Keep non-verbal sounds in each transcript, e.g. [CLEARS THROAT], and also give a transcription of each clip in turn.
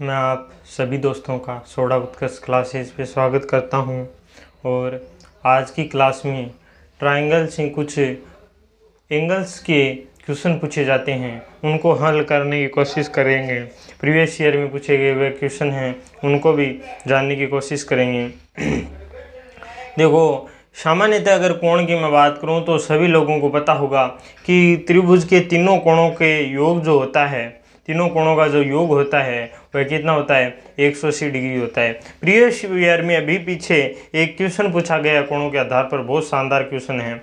मैं आप सभी दोस्तों का सोडा उत्कर्ष क्लासेस पे स्वागत करता हूँ और आज की क्लास में ट्रायंगल से कुछ एंगल्स के क्वेश्चन पूछे जाते हैं उनको हल करने की कोशिश करेंगे प्रीवियस ईयर में पूछे गए वे क्वेश्चन हैं उनको भी जानने की कोशिश करेंगे [CLEARS THROAT] देखो सामान्यतः अगर कोण की मैं बात करूं तो सभी लोगों को पता होगा कि त्रिभुज के तीनों कोणों के योग जो होता है तीनों कोणों का जो योग होता है वह कितना होता है 180 डिग्री होता है प्रिय ईयर में अभी पीछे एक क्वेश्चन पूछा गया कोणों के आधार पर बहुत शानदार क्वेश्चन है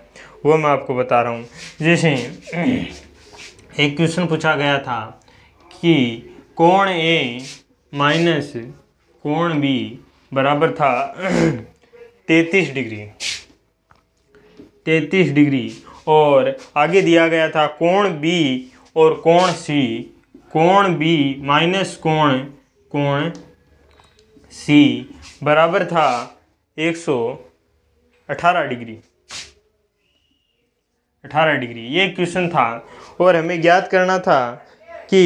वो मैं आपको बता रहा हूँ जैसे [CLEARS THROAT] एक क्वेश्चन पूछा गया था कि कोण ए माइनस कोण बी बराबर था [CLEARS THROAT] तैतीस डिग्री तैतीस डिग्री और आगे दिया गया था कोण बी और कोण सी कोण बी माइनस कोण कोण सी बराबर था एक सौ अठारह डिग्री अठारह डिग्री ये क्वेश्चन था और हमें ज्ञात करना था कि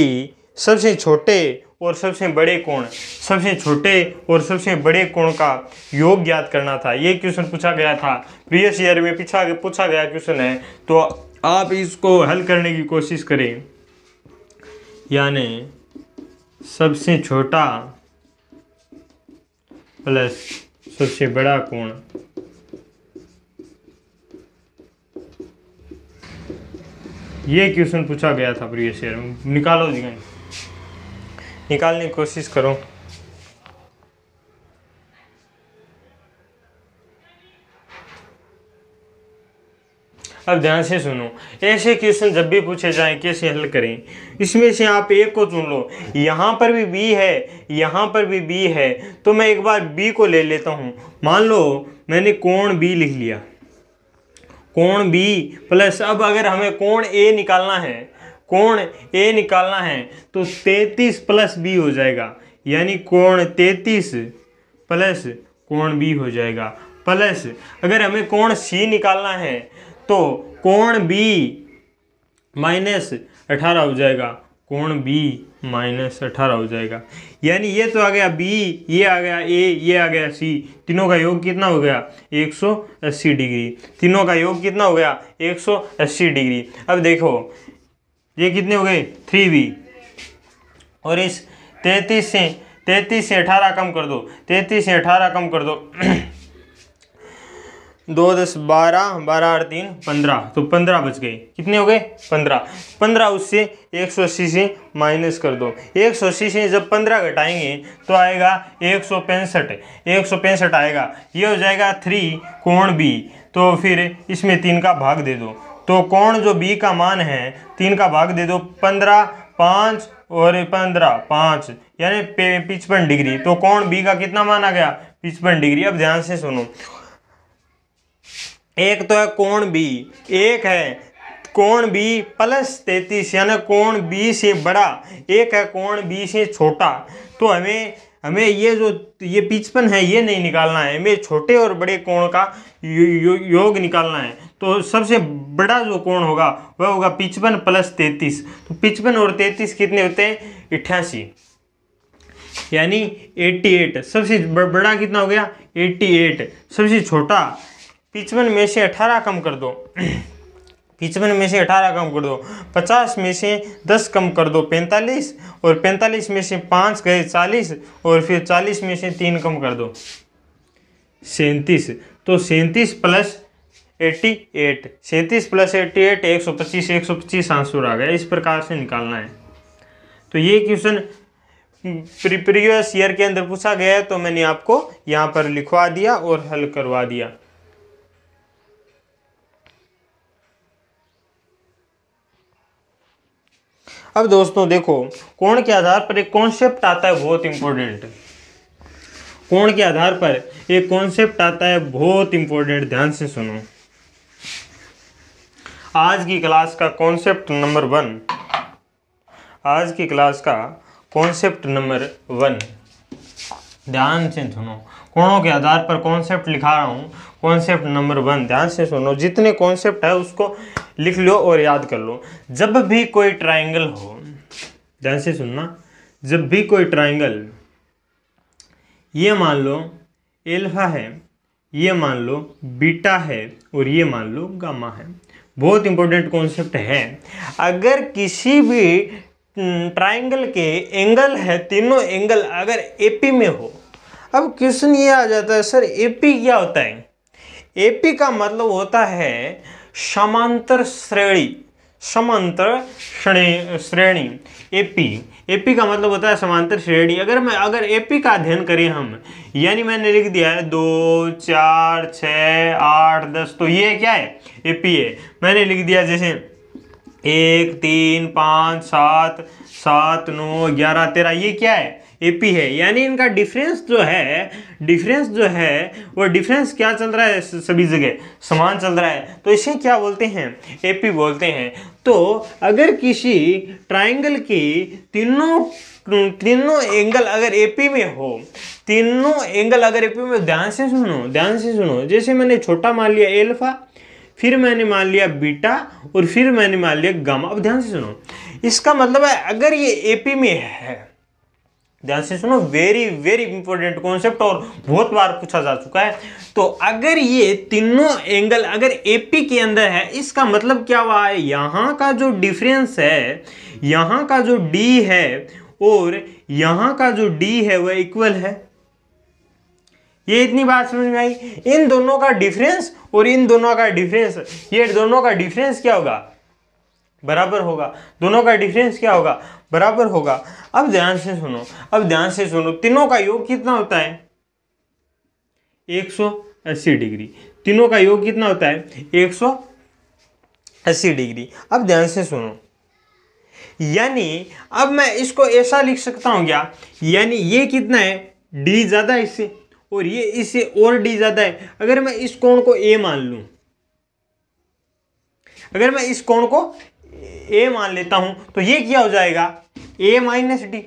सबसे छोटे और सबसे बड़े कोण सबसे छोटे और सबसे बड़े कोण का योग ज्ञात करना था ये क्वेश्चन पूछा गया था प्रीवियस ईयर में पूछा पूछा गया क्वेश्चन है तो आप इसको हल करने की कोशिश करें यानि सबसे छोटा प्लस सबसे बड़ा कोण ये क्वेश्चन पूछा गया था प्रिय शेयर निकालो जी निकालने की कोशिश करो अब ध्यान से सुनो ऐसे क्वेश्चन जब भी पूछे जाए कैसे हल करें इसमें से आप एक को चुन लो यहाँ पर भी बी है यहाँ पर भी बी है तो मैं एक बार बी को ले लेता हूँ मान लो मैंने कोण बी लिख लिया कोण बी प्लस अब अगर हमें कोण ए निकालना है कोण ए निकालना है तो तैतीस प्लस बी हो जाएगा यानी कोण तैतीस प्लस कोण बी हो जाएगा प्लस अगर हमें कोण सी निकालना है तो कोण बी माइनस अठारह हो जाएगा कोण बी माइनस अठारह हो जाएगा यानी ये तो आ गया बी ये आ गया ए ये आ गया सी तीनों का योग कितना हो गया 180 डिग्री तीनों का योग कितना हो गया 180 डिग्री अब देखो ये कितने हो गए थ्री बी और इस तैतीस से तैतीस से अठारह कम कर दो तैतीस से अठारह कम कर दो [CLEARS THROAT] दो दस बारह बारह आठ तीन पंद्रह तो पंद्रह बच गए कितने हो गए पंद्रह पंद्रह उससे एक सौ अस्सी से माइनस कर दो एक सौ अस्सी से जब पंद्रह घटाएंगे तो आएगा एक सौ पैंसठ एक सौ पैंसठ आएगा ये हो जाएगा थ्री कोण बी तो फिर इसमें तीन का भाग दे दो तो कोण जो बी का मान है तीन का भाग दे दो पंद्रह पाँच और पंद्रह पाँच यानी पिचपन डिग्री तो कोण बी का कितना मान आ गया पिचपन डिग्री अब ध्यान से सुनो एक तो है कोण बी एक है कोण बी प्लस तैतीस यानी कोण बी से बड़ा एक है कोण बी से छोटा तो हमें हमें ये जो ये पिचपन है ये नहीं निकालना है हमें छोटे और बड़े कोण का यो, यो, योग निकालना है तो सबसे बड़ा जो कोण होगा वह होगा पिचपन प्लस तैतीस तो पिचपन और तैतीस कितने होते हैं अट्ठासी यानी 88 सबसे बड़ा कितना हो गया 88 सबसे छोटा पिचपन में से अठारह कम कर दो पिचपन में से अठारह कम कर दो पचास में से दस कम कर दो पैंतालीस और पैंतालीस में से पाँच गए चालीस और फिर चालीस में से तीन कम कर दो सैंतीस तो सैंतीस प्लस एट्टी एट सैंतीस प्लस एट्टी एट एक सौ पच्चीस एक सौ पच्चीस आंसर आ गया इस प्रकार से निकालना है तो ये क्वेश्चन प्रीवियस ईयर के अंदर पूछा गया है तो मैंने आपको यहाँ पर लिखवा दिया और हल करवा दिया अब दोस्तों देखो कोण के आधार पर एक कॉन्सेप्ट आता है बहुत इंपॉर्टेंट कोण के आधार पर एक कॉन्सेप्ट आता है बहुत इंपॉर्टेंट ध्यान से सुनो आज की क्लास का कॉन्सेप्ट नंबर वन आज की क्लास का कॉन्सेप्ट नंबर वन ध्यान से सुनो कोणों के आधार पर कॉन्सेप्ट लिखा रहा हूँ कॉन्सेप्ट नंबर वन ध्यान से सुनो जितने कॉन्सेप्ट है उसको लिख लो और याद कर लो जब भी कोई ट्राइंगल हो ध्यान से सुनना जब भी कोई ट्राइंगल ये मान लो एल्फा है ये मान लो बीटा है और ये मान लो गामा है बहुत इंपॉर्टेंट कॉन्सेप्ट है अगर किसी भी ट्राइंगल हम्म, के एंगल है तीनों एंगल अगर एपी में हो अब क्वेश्चन ये आ जाता है सर एपी क्या होता है एपी का मतलब होता है समांतर श्रेणी समांतर श्रेणी श्रेणी एपी एपी का मतलब होता है समांतर श्रेणी अगर मैं अगर एपी का अध्ययन करें हम यानी मैंने लिख दिया है दो चार छ आठ दस तो ये क्या है एपी है मैंने लिख दिया जैसे एक तीन पाँच सात सात नौ ग्यारह तेरह ये क्या है एपी है यानी इनका डिफरेंस जो है डिफरेंस जो है वो डिफरेंस क्या चल रहा है सभी जगह समान चल रहा है तो इसे क्या बोलते हैं एपी बोलते हैं तो अगर किसी ट्राइंगल की तीनों तीनों एंगल अगर एपी में हो तीनों एंगल अगर एपी में ध्यान से सुनो ध्यान से सुनो जैसे मैंने छोटा मान लिया एल्फा फिर मैंने मान लिया बीटा और फिर मैंने मान लिया गामा अब ध्यान से सुनो इसका मतलब है अगर ये एपी में है ध्यान से सुनो वेरी वेरी इंपॉर्टेंट कॉन्सेप्ट और बहुत बार पूछा जा चुका है तो अगर ये तीनों एंगल अगर एपी के अंदर है इसका मतलब क्या हुआ है यहाँ का जो डिफरेंस है यहाँ का जो डी है और यहाँ का जो डी है वह इक्वल है ये इतनी बात समझ में आई इन दोनों का डिफरेंस और इन दोनों का डिफरेंस ये दोनों का डिफरेंस क्या होगा बराबर होगा दोनों का डिफरेंस क्या होगा बराबर होगा अब ध्यान से सुनो अब ध्यान से सुनो तीनों का योग कितना होता है 180 डिग्री तीनों का योग कितना होता है 180 डिग्री अब ध्यान से सुनो यानी अब मैं इसको ऐसा लिख सकता हूं क्या यानी ये कितना है डी ज़्यादा इससे और ये इससे और डी ज़्यादा है अगर मैं इस कोण को ए मान लू अगर मैं इस कोण को ए मान लेता हूं तो ये क्या हो जाएगा ए माइनस डी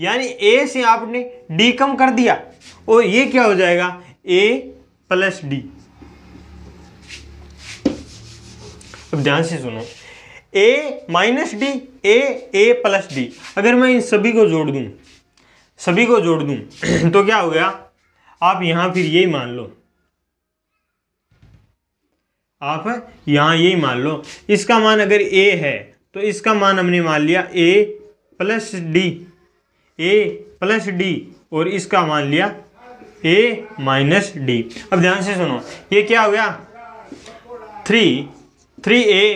यानी ए से आपने डी कम कर दिया और ये क्या हो जाएगा ए प्लस डी अब ध्यान से सुनो A minus D A A plus D अगर मैं इन सभी को जोड़ दूं सभी को जोड़ दूं [CLEARS THROAT] तो क्या हो गया आप यहां फिर यही मान लो आप यहां यही मान लो इसका मान अगर ए है तो इसका मान हमने मान लिया A plus D A plus D और इसका मान लिया ए माइनस डी अब ध्यान से सुनो ये क्या हो गया थ्री थ्री ए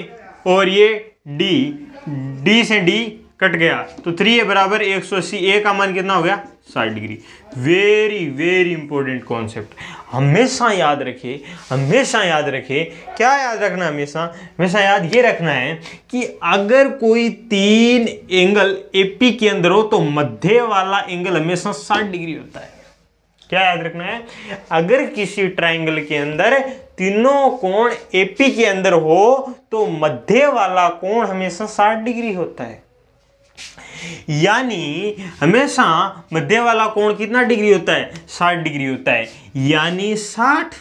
और ये डी डी से डी कट गया तो थ्री ए बराबर एक सौ अस्सी ए का मान कितना हो गया साठ degree very very important concept हमेशा याद रखे हमेशा याद रखे क्या याद रखना हमेशा हमेशा याद ये रखना है कि अगर कोई तीन एंगल एपी के अंदर हो तो मध्य वाला एंगल हमेशा साठ डिग्री होता है क्या याद रखना है अगर किसी ट्राइंगल के अंदर तीनों कोण एपी के अंदर हो तो मध्य वाला कोण हमेशा 60 डिग्री होता है यानी हमेशा मध्य वाला कोण कितना डिग्री होता है साठ डिग्री होता है यानी साठ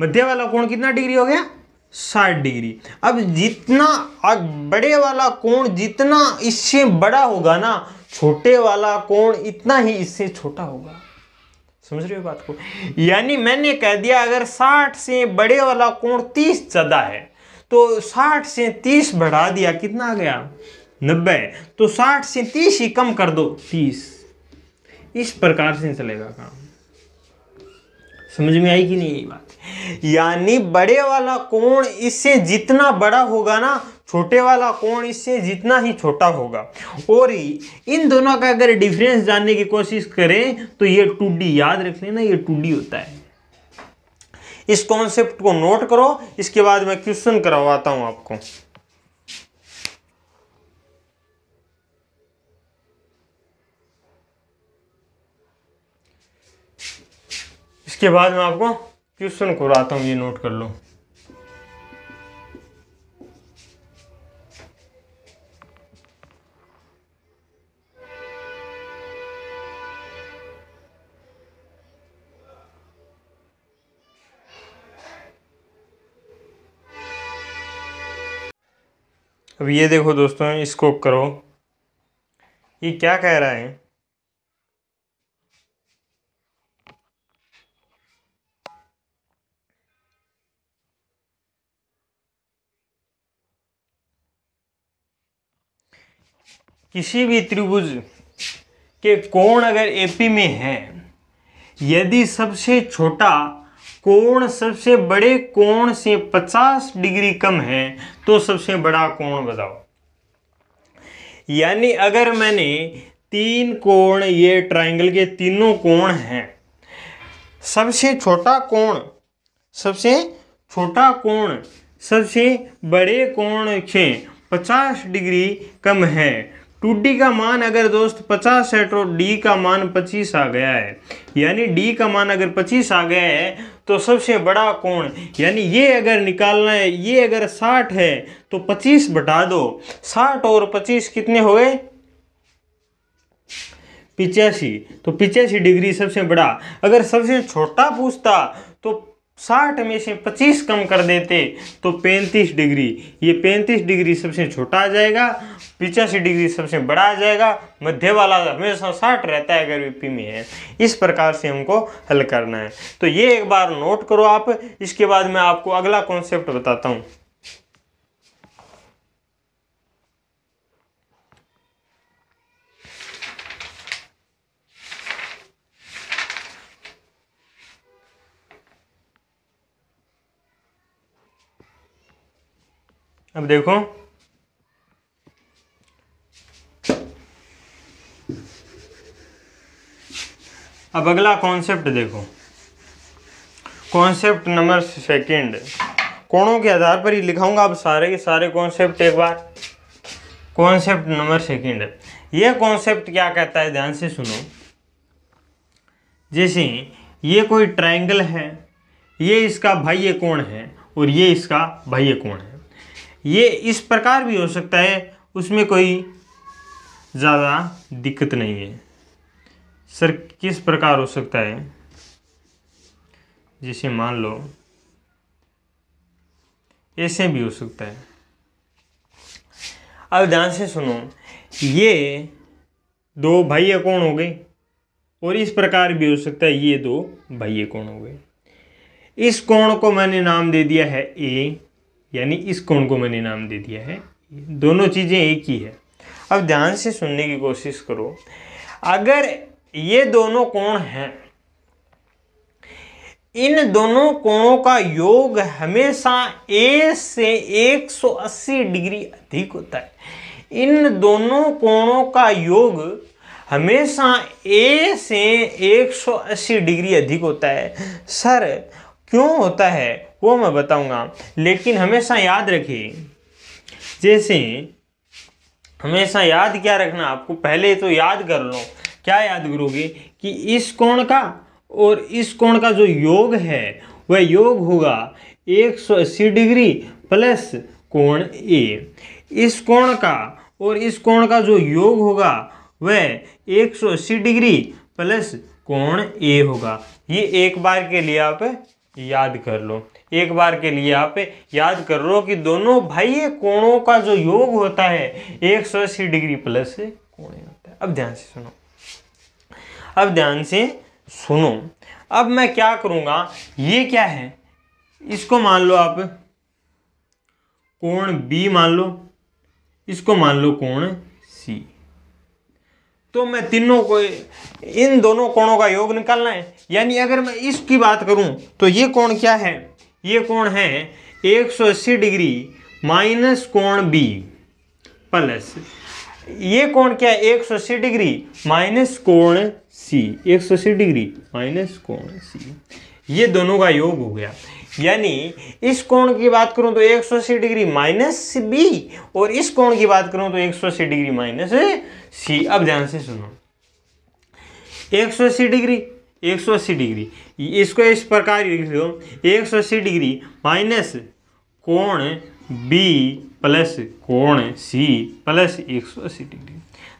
मध्य वाला कोण कितना डिग्री हो गया साठ डिग्री अब जितना बड़े वाला कोण जितना इससे बड़ा होगा ना छोटे वाला कोण इतना ही इससे छोटा होगा समझ रहे हो बात को यानी मैंने कह दिया अगर 60 से बड़े वाला कोण 30 ज्यादा है तो साठ से तीस बढ़ा दिया कितना आ गया नब्बे तो साठ से तीस ही कम कर दो तीस इस प्रकार से चलेगा काम समझ में आई कि नहीं ये बात यानी बड़े वाला कोण इससे जितना बड़ा होगा ना छोटे वाला कोण इससे जितना ही छोटा होगा और इन दोनों का अगर डिफरेंस जानने की कोशिश करें तो ये टू याद रख लेना ये टू होता है इस कॉन्सेप्ट को नोट करो इसके बाद मैं क्वेश्चन करवाता हूं आपको इसके बाद मैं आपको क्वेश्चन कराता हूं ये नोट कर लो अब ये देखो दोस्तों इसको करो ये क्या कह रहा है किसी भी त्रिभुज के कोण अगर एपी में है यदि सबसे छोटा कोण सबसे बड़े कोण से 50 डिग्री कम है तो सबसे बड़ा कोण बताओ यानी अगर मैंने तीन कोण ये ट्राइंगल के तीनों कोण हैं सबसे छोटा कोण सबसे छोटा कोण सबसे बड़े कोण से 50 डिग्री कम है टू डी का मान अगर दोस्त 50 है तो डी का मान 25 आ गया है यानी डी का मान अगर 25 आ गया है तो सबसे बड़ा कोण यानी ये अगर निकालना है ये अगर साठ है तो पच्चीस बटा दो साठ और पच्चीस कितने हो गए पिचासी तो पिचासी डिग्री सबसे बड़ा अगर सबसे छोटा पूछता तो साठ में से पच्चीस कम कर देते तो पैंतीस डिग्री ये पैंतीस डिग्री सबसे छोटा आ जाएगा पिचासी डिग्री सबसे बड़ा आ जाएगा मध्य वाला हमेशा साठ रहता है अगर वीपी में है इस प्रकार से हमको हल करना है तो ये एक बार नोट करो आप इसके बाद मैं आपको अगला कॉन्सेप्ट बताता हूँ अब देखो अब अगला कॉन्सेप्ट देखो कॉन्सेप्ट नंबर सेकंड कोणों के आधार पर ही लिखाऊंगा अब सारे के सारे कॉन्सेप्ट एक बार कॉन्सेप्ट नंबर सेकंड यह कॉन्सेप्ट क्या कहता है ध्यान से सुनो जैसे ये कोई ट्रायंगल है ये इसका बाह्य कोण है और ये इसका बाह्य कोण है ये इस प्रकार भी हो सकता है उसमें कोई ज़्यादा दिक्कत नहीं है सर किस प्रकार हो सकता है जिसे मान लो ऐसे भी हो सकता है अब ध्यान से सुनो ये दो भैया कौन हो गए और इस प्रकार भी हो सकता है ये दो भैया कौन हो गए इस कोण को मैंने नाम दे दिया है ए यानी इस कोण को मैंने नाम दे दिया है दोनों चीज़ें एक ही है अब ध्यान से सुनने की कोशिश करो अगर ये दोनों कोण हैं इन दोनों कोणों का योग हमेशा ए से 180 डिग्री अधिक होता है इन दोनों कोणों का योग हमेशा ए से 180 डिग्री अधिक होता है सर क्यों होता है वो मैं बताऊंगा लेकिन हमेशा याद रखिए जैसे हमेशा याद क्या रखना आपको पहले तो याद कर लो क्या याद करोगे कि इस कोण का और इस कोण का जो योग है वह योग होगा 180 डिग्री प्लस कोण ए इस कोण का और इस कोण का जो योग होगा वह 180 डिग्री प्लस कोण ए होगा ये एक बार के लिए आप याद कर लो एक बार के लिए आप याद कर लो कि दोनों भाई कोणों का जो योग होता है 180 डिग्री प्लस कोण होता है अब ध्यान से सुनो अब ध्यान से सुनो अब मैं क्या करूंगा ये क्या है इसको मान लो आप कोण बी मान लो इसको मान लो कोण सी तो मैं तीनों को इन दोनों कोणों का योग निकालना है यानी अगर मैं इसकी बात करूं तो ये कोण क्या है ये कोण है 180 डिग्री माइनस कोण बी प्लस ये कोण क्या है 180 डिग्री माइनस कोण सी एक सौ अस्सी डिग्री माइनस कोण सी ये दोनों का योग हो गया यानी इस कोण की बात करूं तो एक सौ अस्सी डिग्री माइनस बी और इस कोण की बात करूं तो एक सौ अस्सी डिग्री माइनस सी अब ध्यान से सुनो एक सौ अस्सी डिग्री एक सौ अस्सी डिग्री इसको इस प्रकार लिख एक सौ अस्सी डिग्री माइनस कोण बी प्लस कोण सी प्लस एक सौ अस्सी डिग्री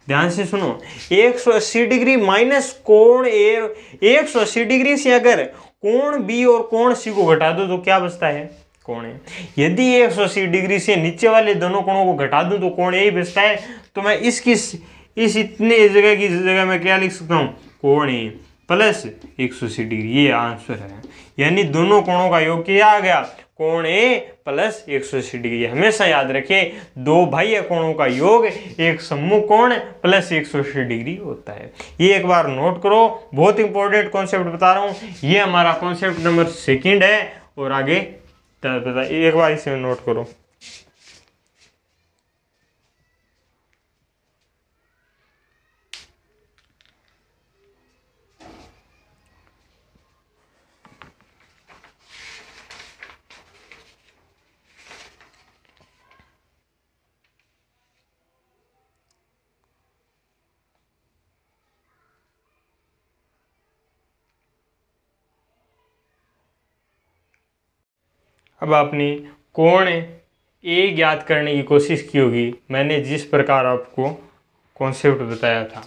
ध्यान से सुनो 180 डिग्री माइनस कोण ए 180 डिग्री से अगर कोण बी और कोण सी को घटा दो तो क्या बचता है कोण ए यदि 180 डिग्री से नीचे वाले दोनों कोणों को घटा दूं तो कोण ए ही बचता है तो मैं इसकी इस इतने जगह की जगह में क्या लिख सकता हूँ कोण ए प्लस एक डिग्री ये आंसर है यानी दोनों कोणों का योग क्या आ गया कोण ए प्लस एक सौ अस्सी डिग्री हमेशा याद रखें दो बाह्य कोणों का योग एक सम्मुख कोण प्लस एक सौ अस्सी डिग्री होता है ये एक बार नोट करो बहुत इंपॉर्टेंट कॉन्सेप्ट बता रहा हूँ ये हमारा कॉन्सेप्ट नंबर सेकंड है और आगे एक बार इसे नोट करो अब आपने कोण ए ज्ञात करने की कोशिश की होगी मैंने जिस प्रकार आपको कॉन्सेप्ट बताया था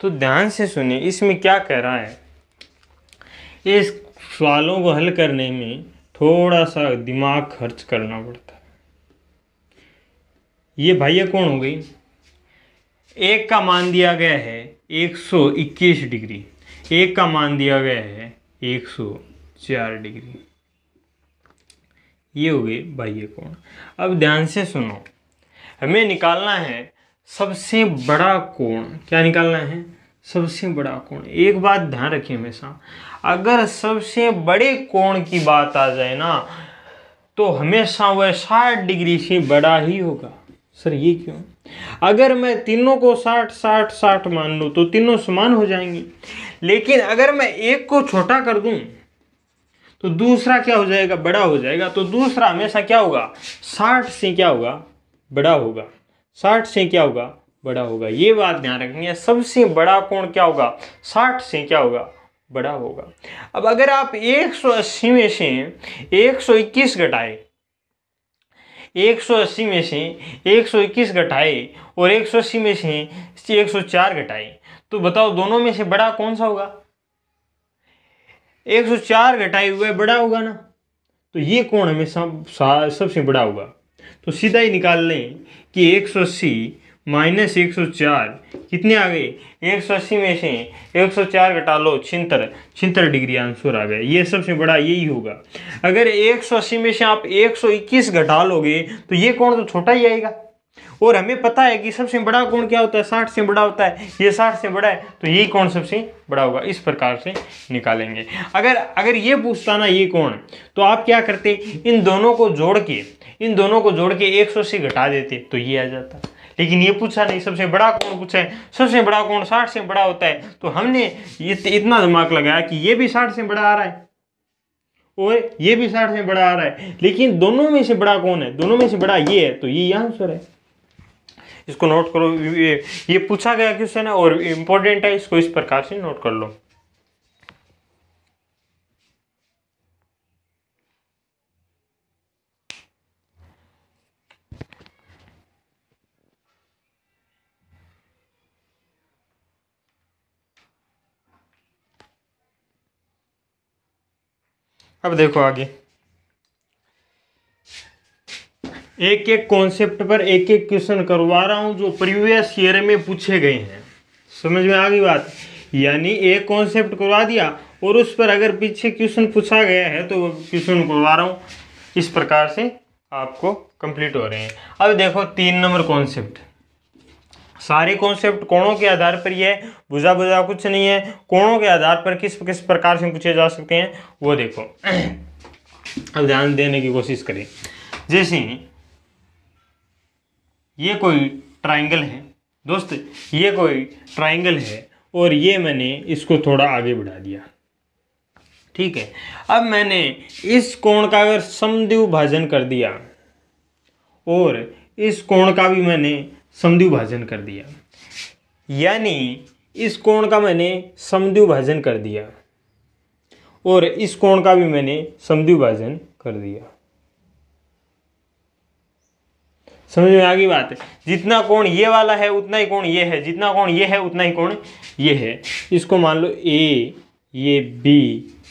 तो ध्यान से सुनिए इसमें क्या कह रहा है इस सवालों को हल करने में थोड़ा सा दिमाग खर्च करना पड़ता है ये भाइया कौन हो गई एक का मान दिया गया है 121 डिग्री एक का मान दिया गया है 104 डिग्री ये हो गए बाह्य कोण अब ध्यान से सुनो हमें निकालना है सबसे बड़ा कोण क्या निकालना है सबसे बड़ा कोण एक बात ध्यान रखिए हमेशा अगर सबसे बड़े कोण की बात आ जाए ना तो हमेशा वह साठ डिग्री से बड़ा ही होगा सर ये क्यों अगर मैं तीनों को साठ साठ साठ मान लूँ तो तीनों समान हो जाएंगे लेकिन अगर मैं एक को छोटा कर दूँ तो दूसरा क्या हो जाएगा बड़ा हो जाएगा तो दूसरा हमेशा क्या होगा साठ से क्या होगा बड़ा होगा साठ से क्या होगा बड़ा होगा ये बात ध्यान रखनी है सबसे बड़ा कोण क्या होगा साठ से क्या होगा बड़ा होगा अब अगर आप 180 में से 121 घटाए 180 में से 121 घटाए और 180 में से 104 घटाए तो बताओ दोनों में से बड़ा कौन सा होगा एक सौ चार घटाए हुए बड़ा होगा ना तो ये कोण सब सबसे बड़ा होगा तो सीधा ही निकाल लें कि एक सौ अस्सी माइनस एक सौ चार कितने आ गए एक सौ अस्सी में से एक सौ चार घटा लो छिंतर छिंतर डिग्री आंसर आ गया ये सबसे बड़ा यही होगा अगर एक सौ अस्सी में से आप एक सौ इक्कीस घटा लोगे तो ये कोण तो छोटा ही आएगा और हमें पता है कि सबसे बड़ा कोण क्या होता है साठ से बड़ा होता है ये साठ से बड़ा है तो ये कोण सबसे बड़ा होगा इस प्रकार से निकालेंगे अगर अगर ये पूछता ना ये कोण तो आप क्या करते इन दोनों को जोड़ के इन दोनों को जोड़ के एक सौ से घटा देते तो ये आ जाता लेकिन ये पूछा नहीं सबसे बड़ा कोण पूछा है सबसे बड़ा कोण साठ से बड़ा होता है तो हमने इत, इतना दिमाग लगाया कि ये भी साठ से बड़ा आ रहा है और ये भी साठ से बड़ा आ रहा है लेकिन दोनों में से बड़ा कौन है दोनों में से बड़ा ये है तो ये आंसर है इसको नोट करो ये ये पूछा गया क्वेश्चन है और इंपॉर्टेंट है इसको इस प्रकार से नोट कर लो अब देखो आगे एक एक कॉन्सेप्ट पर एक एक क्वेश्चन करवा रहा हूँ जो प्रीवियस ईयर में पूछे गए हैं समझ में आ गई बात यानी एक कॉन्सेप्ट करवा दिया और उस पर अगर पीछे क्वेश्चन पूछा गया है तो क्वेश्चन करवा रहा हूँ इस प्रकार से आपको कंप्लीट हो रहे हैं अब देखो तीन नंबर कॉन्सेप्ट सारे कॉन्सेप्ट कोणों के आधार पर यह है बुझा बुझा कुछ नहीं है कोणों के आधार पर किस किस प्रकार से पूछे जा सकते हैं वो देखो अब ध्यान देने की कोशिश करें जैसे ये कोई ट्राइंगल है दोस्त ये कोई ट्राइंगल है और ये मैंने इसको थोड़ा आगे बढ़ा दिया ठीक है अब मैंने इस कोण का अगर समद्यु भाजन कर दिया और इस कोण का भी मैंने समद्यु भाजन कर दिया यानी इस कोण का मैंने समद्यु भाजन कर दिया और इस कोण का भी मैंने समद्यु भाजन कर दिया समझ में आ गई बात है जितना कोण ये वाला है उतना ही कोण ये है जितना कोण ये है उतना ही कोण ये है इसको मान लो ए ये बी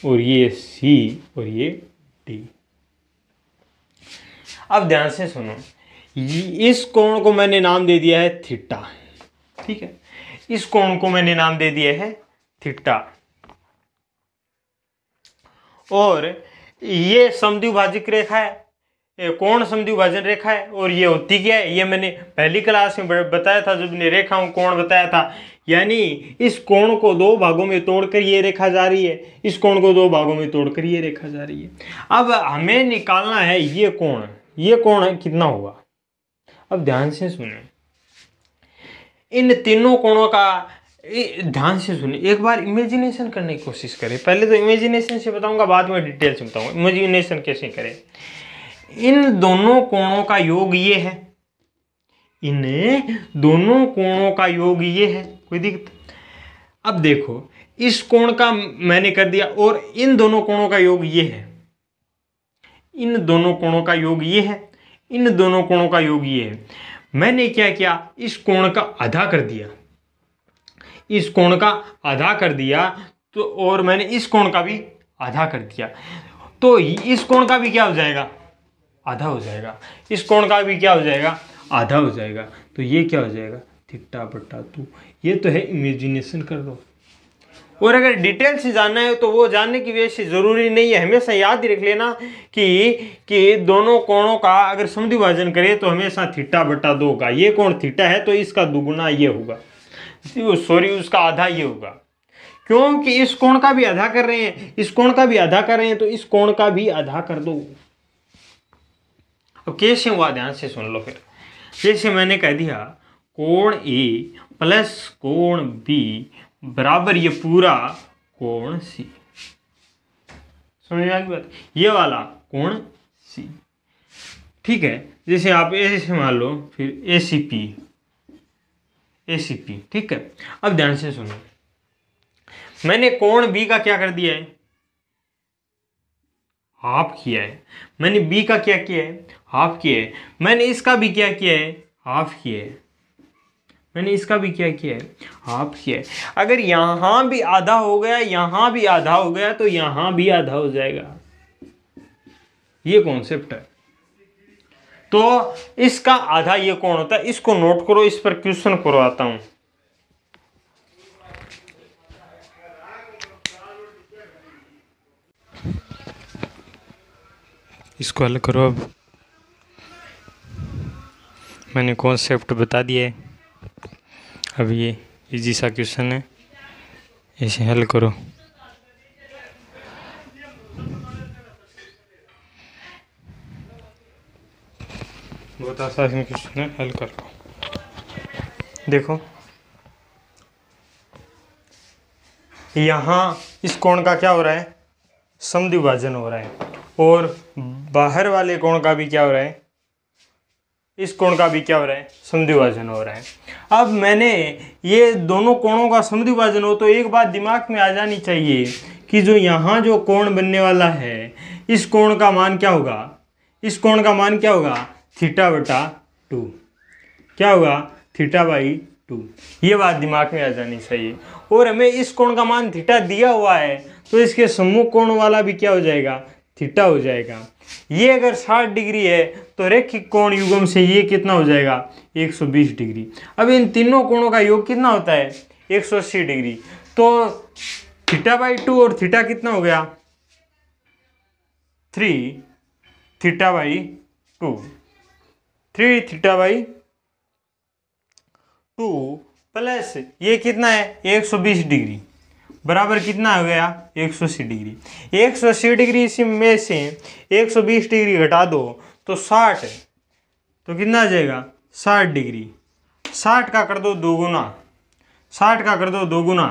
और ये सी और ये डी अब ध्यान से सुनो इस कोण को मैंने नाम दे दिया है थीटा ठीक है इस कोण को मैंने नाम दे दिया है थीटा और ये समद्विभाजिक रेखा है कोण समझू भाजन रेखा है और ये होती क्या है ये मैंने पहली क्लास में बताया था जब ने रेखाओं कोण बताया था यानी इस कोण को दो भागों में तोड़कर ये रेखा जा रही है इस कोण को दो भागों में तोड़कर ये रेखा जा रही है अब हमें निकालना है ये कोण ये कोण कितना होगा अब ध्यान से सुने इन तीनों कोणों का ध्यान से सुने एक बार इमेजिनेशन करने की कोशिश करें पहले तो इमेजिनेशन से बताऊंगा बाद में डिटेल से बताऊंगा इमेजिनेशन कैसे करें इन दोनों कोणों का योग ये है इन दोनों कोणों का योग ये है कोई दिक्कत अब देखो इस कोण का मैंने कर दिया और इन दोनों कोणों का योग ये है इन दोनों कोणों का योग ये है इन दोनों कोणों का योग ये है मैंने क्या किया इस कोण का आधा कर दिया इस कोण का आधा कर दिया तो और मैंने इस कोण का भी आधा कर दिया तो इस कोण का भी क्या हो जाएगा आधा हो जाएगा इस कोण का भी क्या हो जाएगा आधा हो जाएगा तो ये क्या हो जाएगा थिट्टा बट्टा तू ये तो है इमेजिनेशन कर दो और अगर डिटेल से जानना है तो वो जानने की वजह से ज़रूरी नहीं है हमेशा याद रख लेना कि कि दोनों कोणों का अगर विभाजन करें तो हमेशा थिट्टा बट्टा दो होगा ये कोण थिट्टा है तो इसका दुगुना ये होगा सॉरी उसका आधा ये होगा क्योंकि इस कोण का भी आधा कर रहे हैं इस कोण का भी आधा कर रहे हैं तो इस कोण का भी आधा कर दो तो कैसे हुआ ध्यान से सुन लो फिर जैसे मैंने कह दिया कोण ए प्लस कोण बी बराबर ये पूरा कोण सी समझ में बात ये वाला कोण सी ठीक है जैसे आप ऐसे मान लो फिर ए C P A C P ठीक है अब ध्यान से सुनो मैंने कोण बी का क्या कर दिया है हाफ किया है मैंने बी का क्या किया है हाफ किया है मैंने इसका भी क्या किया है हाफ किया है मैंने इसका भी क्या किया है हाफ किया है अगर यहाँ भी आधा हो गया यहाँ भी आधा हो गया तो यहाँ भी आधा हो जाएगा ये कॉन्सेप्ट है तो इसका आधा ये कौन होता है इसको नोट करो इस पर क्वेश्चन करवाता हूं इसको हल करो अब मैंने कॉन्सेप्ट बता दिया है अब ये इजी सा क्वेश्चन है इसे हल करो बहुत आसान क्वेश्चन है हल कर लो देखो यहाँ इस कोण का क्या हो रहा है समद्विभाजन हो रहा है और बाहर वाले कोण का भी क्या हो रहा है इस कोण का भी क्या हो रहा है विभाजन हो रहा है अब मैंने ये दोनों कोणों का विभाजन हो तो एक बात दिमाग में आ जानी चाहिए कि जो यहाँ जो कोण बनने वाला है इस कोण का मान क्या होगा इस कोण का मान क्या होगा थीटा बटा टू क्या होगा थीटा बाई टू ये बात दिमाग में आ जानी चाहिए और हमें इस कोण का मान थीटा दिया हुआ है तो इसके सम्मुख कोण वाला भी क्या हो जाएगा थीटा हो जाएगा ये अगर 60 डिग्री है तो रेखिक कोण युगम से ये कितना हो जाएगा 120 डिग्री अब इन तीनों कोणों का योग कितना होता है 180 डिग्री तो थीटा बाई टू और थीटा कितना हो गया three theta by two three theta by two plus ये कितना है 120 डिग्री बराबर कितना हो गया 180 डिग्री 180 डिग्री इसी में से 120 डिग्री घटा दो तो 60 तो कितना आ जाएगा 60 डिग्री 60 का कर दो दो गुना साठ का कर दो दो गुना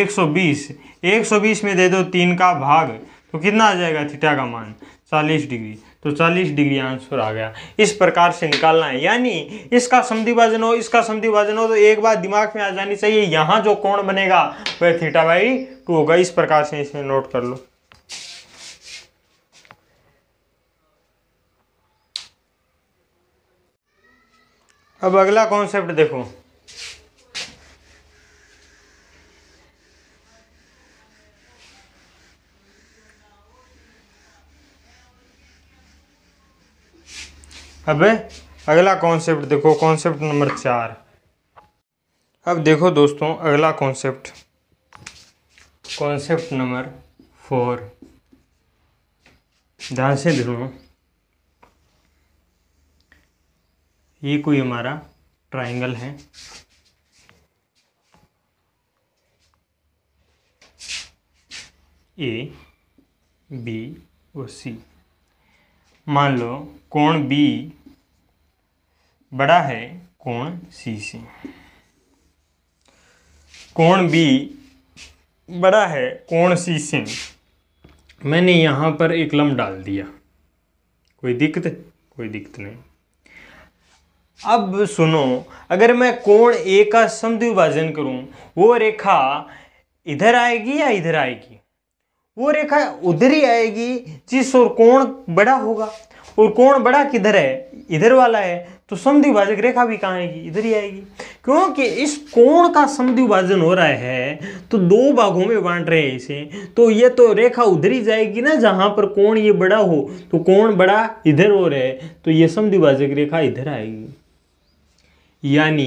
एक सौ बीस एक सौ बीस में दे दो तीन का भाग तो कितना आ जाएगा थीटा का मान चालीस डिग्री तो 40 डिग्री आंसर आ गया इस प्रकार से निकालना है यानी इसका समधि वजन हो इसका समधि वजन हो तो एक बार दिमाग में आ जानी चाहिए यहाँ जो कोण बनेगा वह थीटा बाई टू होगा इस प्रकार से इसमें नोट कर लो अब अगला कॉन्सेप्ट देखो अब अगला कॉन्सेप्ट देखो कॉन्सेप्ट नंबर चार अब देखो दोस्तों अगला कॉन्सेप्ट कॉन्सेप्ट नंबर फोर ध्यान से देखो ये कोई हमारा ट्राइंगल है ए बी और सी मान लो कोण बी बड़ा है कोण सी से कोण बी बड़ा है कोण सी से मैंने यहाँ पर एक लम डाल दिया कोई दिक्कत कोई दिक्कत नहीं अब सुनो अगर मैं कोण ए का समद्विभाजन करूँ वो रेखा इधर आएगी या इधर आएगी वो रेखा उधर ही आएगी जिस और कोण बड़ा होगा और कोण बड़ा किधर है इधर वाला है तो समद्विभाजक रेखा भी कहाँ आएगी इधर ही आएगी क्योंकि इस कोण का समद्विभाजन हो रहा है तो दो भागों में बांट रहे हैं इसे तो ये तो रेखा उधर ही जाएगी ना जहाँ पर कोण ये बड़ा हो तो कोण बड़ा इधर हो रहा है तो ये समद्विभाजक रेखा इधर आएगी यानी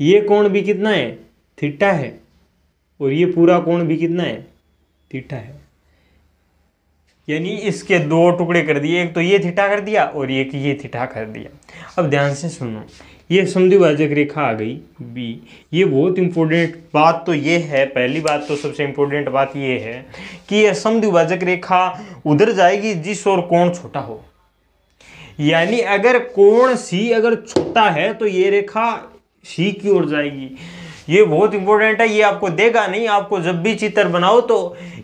ये कोण भी कितना है थीटा है और ये पूरा कोण भी कितना है थीटा है यानी इसके दो टुकड़े कर दिए एक तो ये थीठा कर दिया और एक ये थीठा कर दिया अब ध्यान से सुनो ये समद्विभाजक रेखा आ गई बी ये बहुत इंपॉर्टेंट बात तो ये है पहली बात तो सबसे इम्पोर्टेंट बात ये है कि यह समद्विभाजक रेखा उधर जाएगी जिस और कोण छोटा हो यानी अगर कोण सी अगर छोटा है तो ये रेखा सी की ओर जाएगी ये बहुत इंपॉर्टेंट है ये आपको देगा नहीं आपको जब भी चित्र बनाओ तो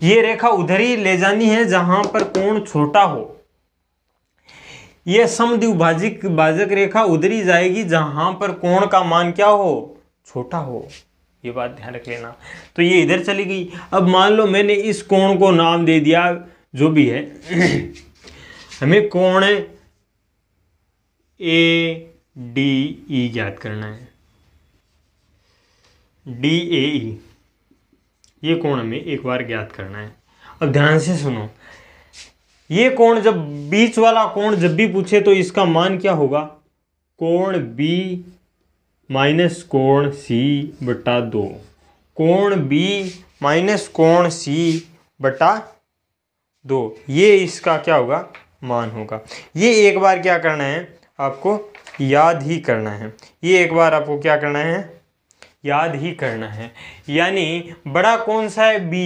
ये रेखा उधर ही ले जानी है जहां पर कोण छोटा हो यह समद्विभाजिक भाजक रेखा उधर ही जाएगी जहां पर कोण का मान क्या हो छोटा हो ये बात ध्यान रख लेना तो ये इधर चली गई अब मान लो मैंने इस कोण को नाम दे दिया जो भी है [CLEARS THROAT] हमें कोण ए डी ई ज्ञात करना है डी ए ई ये कोण हमें एक बार ज्ञात करना है अब ध्यान से सुनो ये कोण जब बीच वाला कोण जब भी पूछे तो इसका मान क्या होगा कोण बी माइनस कोण सी बटा दो कोण बी माइनस कोण सी बटा दो ये इसका क्या होगा मान होगा ये एक बार क्या करना है आपको याद ही करना है ये एक बार आपको क्या करना है याद ही करना है यानी बड़ा कौन सा है बी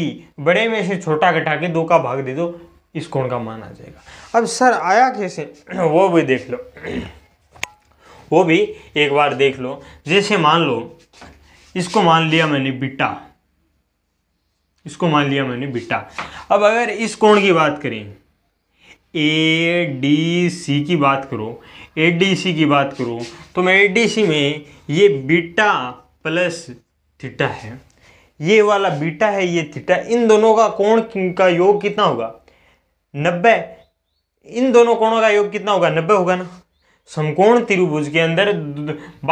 बड़े में से छोटा घटा के दो का भाग दे दो इस कोण का मान आ जाएगा अब सर आया कैसे [CLEARS THROAT] वो भी देख लो [CLEARS THROAT] वो भी एक बार देख लो जैसे मान लो इसको मान लिया मैंने बिटा इसको मान लिया मैंने बिटा अब अगर इस कोण की बात करें ए डी सी की बात करो ए डी सी की बात करो तो मैं ए डी सी में ये बिट्टा प्लस थीटा है ये वाला बीटा है ये थीटा इन दोनों का कोण का योग कितना होगा नब्बे इन दोनों कोणों का योग कितना होगा नब्बे होगा ना समकोण त्रिभुज के अंदर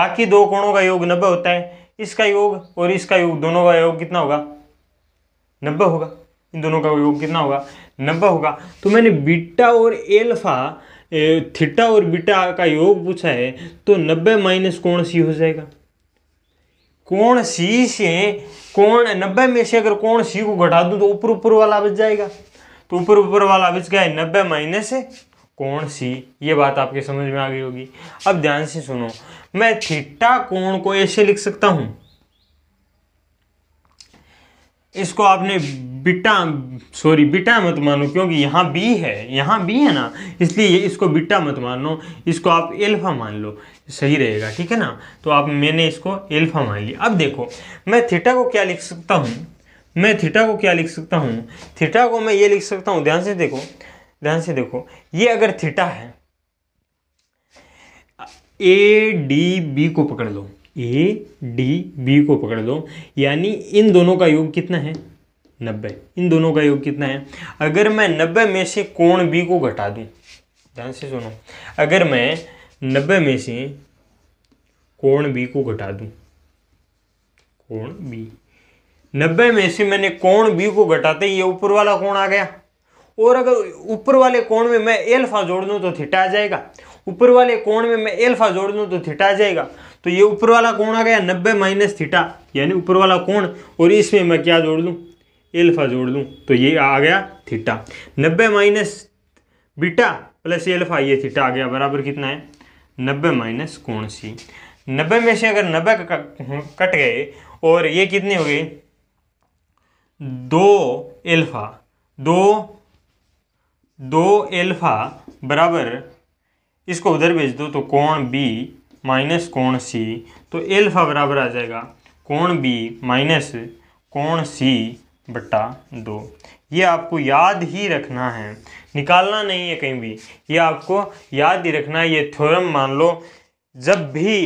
बाकी दो कोणों का योग नब्बे होता है इसका योग और इसका योग दोनों का योग कितना होगा नब्बे होगा इन दोनों का योग कितना होगा नब्बे होगा तो मैंने बीटा और एल्फा थीटा और बीटा का योग पूछा है तो नब्बे माइनस कोण सी हो जाएगा कोण सी से कोण नब्बे में से अगर कोण सी को घटा दूं तो ऊपर ऊपर वाला बच जाएगा तो ऊपर ऊपर वाला बच गया है नब्बे माइनस कोण सी ये बात आपके समझ में आ गई होगी अब ध्यान से सुनो मैं थीटा कोण को ऐसे लिख सकता हूं इसको आपने बिटा सॉरी बिटा मत मानो क्योंकि यहाँ बी है यहाँ बी है ना इसलिए इसको बिटा मत मानो इसको आप एल्फा मान लो सही रहेगा ठीक है ना तो आप मैंने इसको एल्फा मान लिया अब देखो मैं थीटा को क्या लिख सकता हूँ मैं थीटा को क्या लिख सकता हूँ थीटा को मैं ये लिख सकता हूँ ध्यान से देखो ध्यान से देखो ये अगर थीटा है ए डी बी को पकड़ लो ए डी बी को पकड़ लो यानी इन दोनों का योग कितना है नब्बे इन दोनों का योग कितना है अगर मैं नब्बे में से कोण बी को घटा दूं ध्यान से सुनो अगर मैं नब्बे में से कोण बी को घटा दूं कोण बी नब्बे में से मैंने कोण बी को घटाते ये ऊपर वाला कोण आ गया और अगर ऊपर वाले कोण में मैं एल्फा जोड़ दूं तो थीटा आ जाएगा ऊपर वाले कोण में मैं एल्फा जोड़ दूं तो थीटा आ जाएगा तो ये ऊपर वाला कोण आ गया नब्बे माइनस थीटा यानी ऊपर वाला कोण और इसमें मैं क्या जोड़ दूं एल्फा जोड़ लूँ तो ये आ गया थीटा नब्बे माइनस बीटा प्लस एल्फा ये थीटा आ गया बराबर कितना है नब्बे माइनस कौन सी नब्बे में से अगर नब्बे कट गए और ये कितने हो गए दो एल्फा दो दो एल्फा बराबर इसको उधर भेज दो तो कौन बी माइनस कौन सी तो एल्फा बराबर आ जाएगा कौन बी माइनस कौन सी बट्टा दो ये आपको याद ही रखना है निकालना नहीं है कहीं भी ये आपको याद ही रखना है ये थ्योरम मान लो जब भी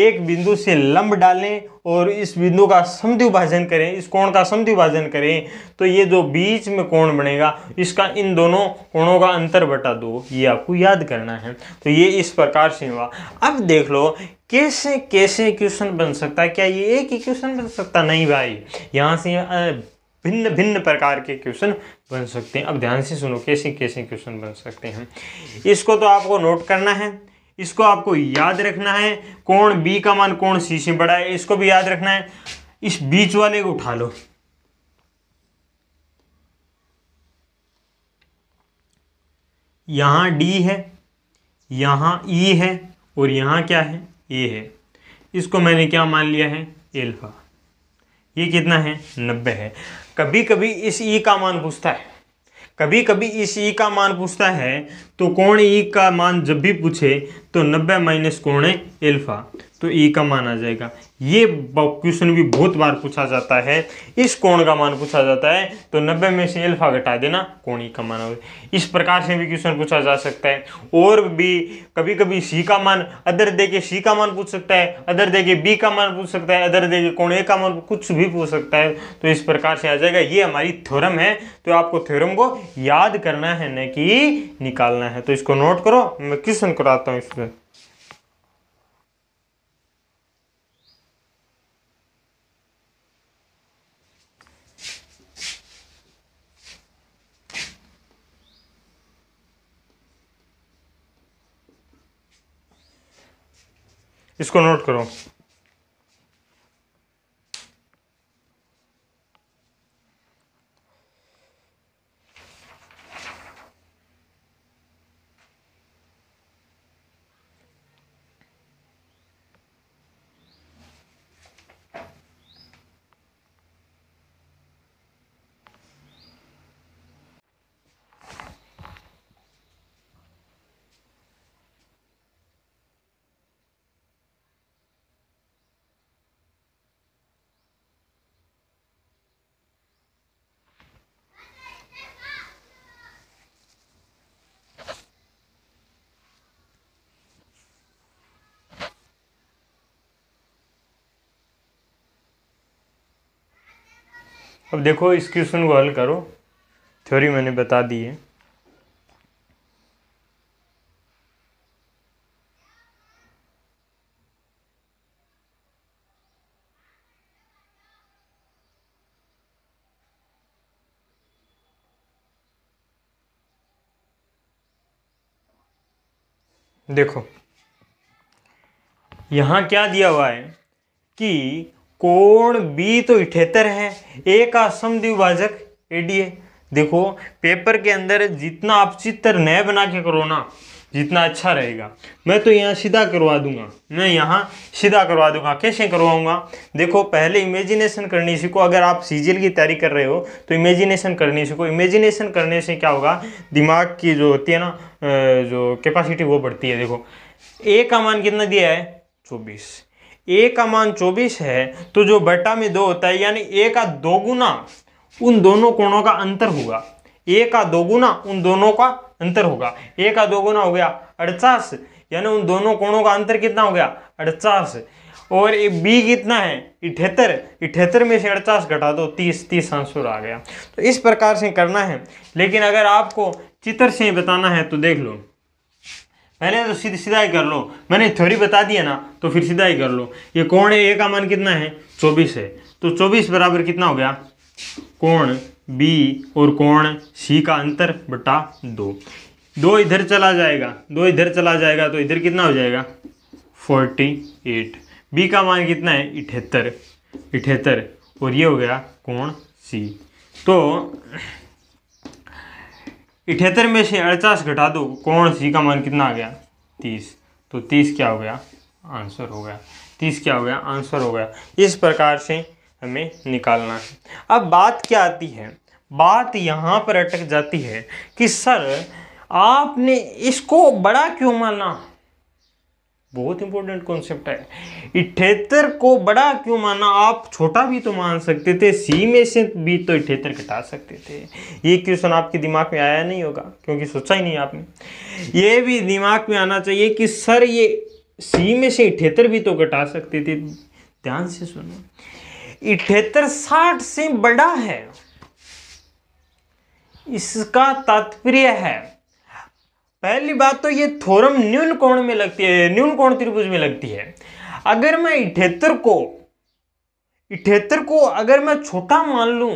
एक बिंदु से लंब डालें और इस बिंदु का समिति विभाजन करें इस कोण का समिति विभाजन करें तो ये जो बीच में कोण बनेगा इसका इन दोनों कोणों का अंतर बटा दो ये आपको याद करना है तो ये इस प्रकार से हुआ अब देख लो कैसे कैसे क्वेश्चन बन सकता है क्या ये एक ही क्वेश्चन बन सकता नहीं भाई यहाँ से भिन्न भिन्न प्रकार के क्वेश्चन बन सकते हैं अब ध्यान से सुनो कैसे कैसे क्वेश्चन बन सकते हैं इसको तो आपको नोट करना है इसको आपको याद रखना है कौन बी का मान कौन सी से बड़ा है इसको भी याद रखना है इस बीच वाले को उठा लो यहां डी है यहां ई e है और यहां क्या है ए है इसको मैंने क्या मान लिया है एल्फा ये कितना है नब्बे है कभी कभी इस ई का मान पूछता है कभी कभी इस ई का मान पूछता है तो कोण ई का मान जब भी पूछे तो नब्बे माइनस कोण एल्फा तो ई का मान आ जाएगा ये क्वेश्चन भी बहुत बार पूछा जाता है इस कोण का मान पूछा जाता है तो नब्बे में से एल्फा घटा देना कोण ई का मान हो इस प्रकार से भी क्वेश्चन पूछा जा सकता है और भी कभी कभी सी का मान अदर दे के सी का मान पूछ सकता है अदर दे के बी का मान पूछ सकता है अदर दे के कोण ए का मान कुछ भी पूछ सकता है तो इस प्रकार से आ जाएगा ये हमारी थ्योरम है तो आपको थ्योरम को याद करना है न कि निकालना बनाया है तो इसको नोट करो मैं क्वेश्चन कराता हूँ इसमें इसको नोट करो अब देखो इस क्वेश्चन को हल करो थ्योरी मैंने बता दी है देखो यहाँ क्या दिया हुआ है कि कोण बी तो इठेतर है ए का समद्विभाजक ए डी देखो पेपर के अंदर जितना आप चित्र नए बना के करो ना जितना अच्छा रहेगा मैं तो यहाँ सीधा करवा दूंगा मैं यहाँ सीधा करवा दूंगा कैसे करवाऊंगा देखो पहले इमेजिनेशन करनी सीखो अगर आप सीजियल की तैयारी कर रहे हो तो इमेजिनेशन करनी सीखो इमेजिनेशन करने से क्या होगा दिमाग की जो होती है ना जो कैपेसिटी वो बढ़ती है देखो ए का मान कितना दिया है चौबीस ए का मान 24 है तो जो बटा में दो होता है यानी ए का दोगुना उन दोनों कोणों का अंतर होगा ए का दोगुना उन दोनों का अंतर होगा ए का दोगुना हो गया अड़चास यानी उन दोनों कोणों का अंतर कितना हो गया अड़चास और बी कितना है इठहत्तर इठहत्तर में से अड़चास घटा दो तीस तीस आंसर आ गया तो इस प्रकार से करना है लेकिन अगर आपको चित्र से बताना है तो देख लो पहले तो सीधे सीधा ही कर लो मैंने थ्योरी बता दिया ना तो फिर सीधा ही कर लो ये कोण ए का मान कितना है चौबीस है तो चौबीस बराबर कितना हो गया कोण बी और कोण सी का अंतर बटा दो दो इधर चला जाएगा दो इधर चला जाएगा तो इधर कितना हो जाएगा फोर्टी एट बी का मान कितना है इठहत्तर इठहत्तर और ये हो गया कोण सी तो इठहत्तर में से अड़चास घटा दो कौन सी का मान कितना आ गया तीस तो तीस क्या हो गया आंसर हो गया तीस क्या हो गया आंसर हो गया इस प्रकार से हमें निकालना है अब बात क्या आती है बात यहाँ पर अटक जाती है कि सर आपने इसको बड़ा क्यों माना बहुत इंपॉर्टेंट कॉन्सेप्ट है इठेतर को बड़ा क्यों माना आप छोटा भी तो मान सकते थे सी में से भी तो इठेतर घटा सकते थे ये क्वेश्चन आपके दिमाग में आया नहीं होगा क्योंकि सोचा ही नहीं आपने ये भी दिमाग में आना चाहिए कि सर ये सी में से इठेतर भी तो घटा सकते थे ध्यान से सुनो इठेतर साठ से बड़ा है इसका तात्पर्य है पहली बात तो ये थोरम न्यून कोण में लगती है न्यून कोण त्रिभुज में लगती है अगर मैं इठेतर को इठेतर को अगर मैं छोटा मान लू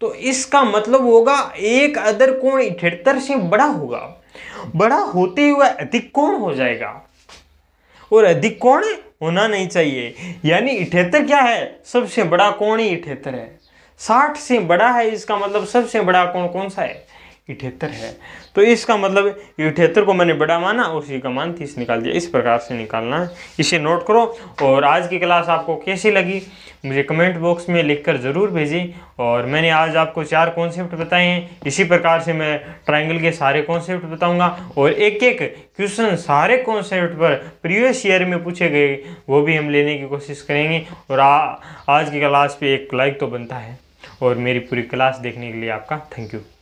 तो इसका मतलब होगा एक अदर कोण इठेतर से बड़ा होगा बड़ा होते हुए अधिक कोण हो जाएगा और अधिक कोण होना नहीं चाहिए यानी इठेतर क्या है सबसे बड़ा कोण ही इठेतर है साठ से बड़ा है इसका मतलब सबसे बड़ा कोण कौन सा है इठहत्तर है तो इसका मतलब इठहत्तर को मैंने बड़ा माना और उसी का मान तीस निकाल दिया इस प्रकार से निकालना है इसे नोट करो और आज की क्लास आपको कैसी लगी मुझे कमेंट बॉक्स में लिखकर ज़रूर भेजें और मैंने आज आपको चार कॉन्सेप्ट बताए हैं इसी प्रकार से मैं ट्रायंगल के सारे कॉन्सेप्ट बताऊंगा और एक एक क्वेश्चन सारे कॉन्सेप्ट पर प्रीवियस ईयर में पूछे गए वो भी हम लेने की कोशिश करेंगे और आ, आज की क्लास पर एक लाइक तो बनता है और मेरी पूरी क्लास देखने के लिए आपका थैंक यू